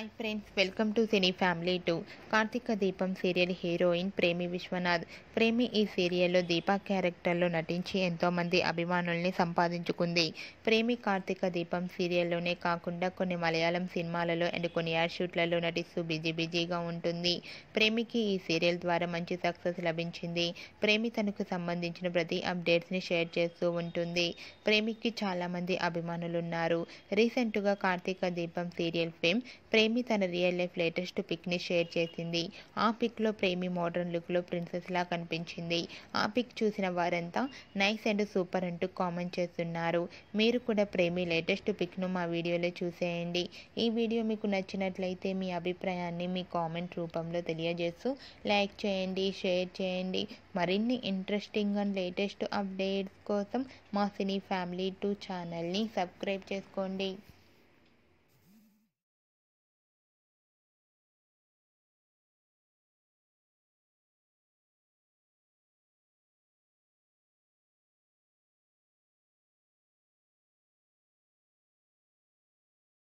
hi friends welcome to cine family two Karthika Deepam serial heroine ప్రేమి విశ్వనాథ్ ప్రేమి ఈ సీరియల్లో దీపా క్యారెక్టర్లో నటించి ఎంతోమంది అభిమానుల్ని సంపాదించుకుంది ప్రేమి కార్తీక దీపం సీరియల్లోనే కాకుండా కొన్ని మలయాళం సినిమాలలో అండ్ కొన్ని యాడ్ షూట్లలో నటిస్తూ బిజీ బిజీగా ఉంటుంది ప్రేమికి ఈ సీరియల్ ద్వారా మంచి సక్సెస్ లభించింది ప్రేమి తనకు సంబంధించిన ప్రతి అప్డేట్స్ని షేర్ చేస్తూ ఉంటుంది ప్రేమికి చాలామంది అభిమానులు ఉన్నారు రీసెంట్గా కార్తీక దీపం సీరియల్ ఫేమ్ ప్రేమి ప్రేమి తన రియల్ లైఫ్ లేటెస్ట్ పిక్ని షేర్ చేసింది ఆ పిక్లో ప్రేమి మోడర్న్ లుక్లో ప్రిన్సెస్లా కనిపించింది ఆ పిక్ చూసిన వారంతా నైస్ అండ్ సూపర్ అంటూ కామెంట్ చేస్తున్నారు మీరు కూడా ప్రేమి లేటెస్ట్ పిక్ను మా వీడియోలో చూసేయండి ఈ వీడియో మీకు నచ్చినట్లయితే మీ అభిప్రాయాన్ని మీ కామెంట్ రూపంలో తెలియజేస్తూ లైక్ చేయండి షేర్ చేయండి మరిన్ని ఇంట్రెస్టింగ్ అండ్ లేటెస్ట్ అప్డేట్స్ కోసం మా సినీ ఫ్యామిలీ టూ ఛానల్ని సబ్స్క్రైబ్ చేసుకోండి